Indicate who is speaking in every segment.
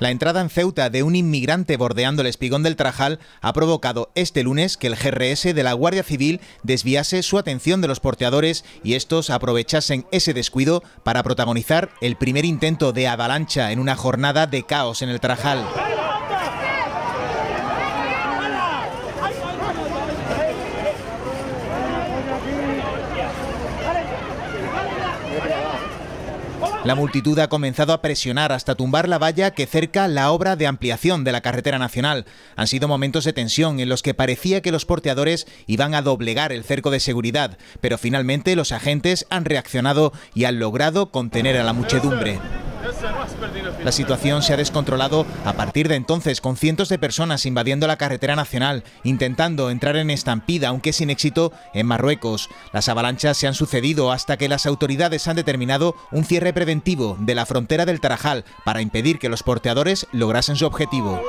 Speaker 1: La entrada en Ceuta de un inmigrante bordeando el espigón del Trajal ha provocado este lunes que el GRS de la Guardia Civil desviase su atención de los porteadores y estos aprovechasen ese descuido para protagonizar el primer intento de avalancha en una jornada de caos en el Trajal. La multitud ha comenzado a presionar hasta tumbar la valla que cerca la obra de ampliación de la carretera nacional. Han sido momentos de tensión en los que parecía que los porteadores iban a doblegar el cerco de seguridad, pero finalmente los agentes han reaccionado y han logrado contener a la muchedumbre. La situación se ha descontrolado a partir de entonces, con cientos de personas invadiendo la carretera nacional, intentando entrar en estampida, aunque sin éxito, en Marruecos. Las avalanchas se han sucedido hasta que las autoridades han determinado un cierre preventivo de la frontera del Tarajal para impedir que los porteadores lograsen su objetivo.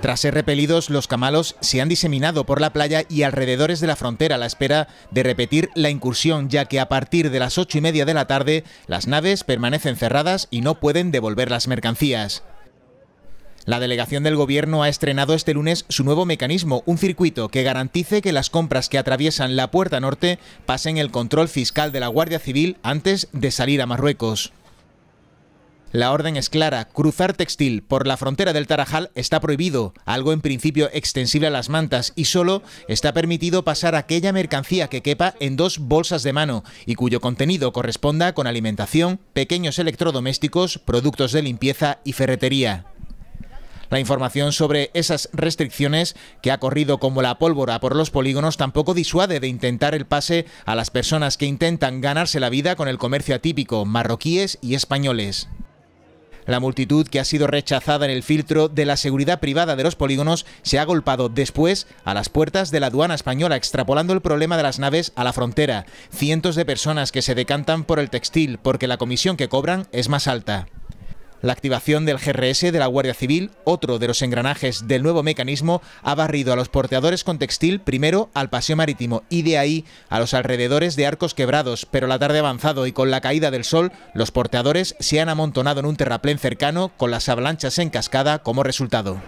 Speaker 1: Tras ser repelidos, los camalos se han diseminado por la playa y alrededores de la frontera a la espera de repetir la incursión, ya que a partir de las ocho y media de la tarde las naves permanecen cerradas y no pueden devolver las mercancías. La delegación del Gobierno ha estrenado este lunes su nuevo mecanismo, un circuito que garantice que las compras que atraviesan la Puerta Norte pasen el control fiscal de la Guardia Civil antes de salir a Marruecos. La orden es clara, cruzar textil por la frontera del Tarajal está prohibido, algo en principio extensible a las mantas, y solo está permitido pasar aquella mercancía que quepa en dos bolsas de mano y cuyo contenido corresponda con alimentación, pequeños electrodomésticos, productos de limpieza y ferretería. La información sobre esas restricciones, que ha corrido como la pólvora por los polígonos, tampoco disuade de intentar el pase a las personas que intentan ganarse la vida con el comercio atípico, marroquíes y españoles. La multitud que ha sido rechazada en el filtro de la seguridad privada de los polígonos se ha golpado después a las puertas de la aduana española, extrapolando el problema de las naves a la frontera. Cientos de personas que se decantan por el textil porque la comisión que cobran es más alta. La activación del GRS de la Guardia Civil, otro de los engranajes del nuevo mecanismo, ha barrido a los porteadores con textil primero al paseo marítimo y de ahí a los alrededores de arcos quebrados, pero la tarde avanzado y con la caída del sol, los porteadores se han amontonado en un terraplén cercano con las avalanchas en cascada como resultado.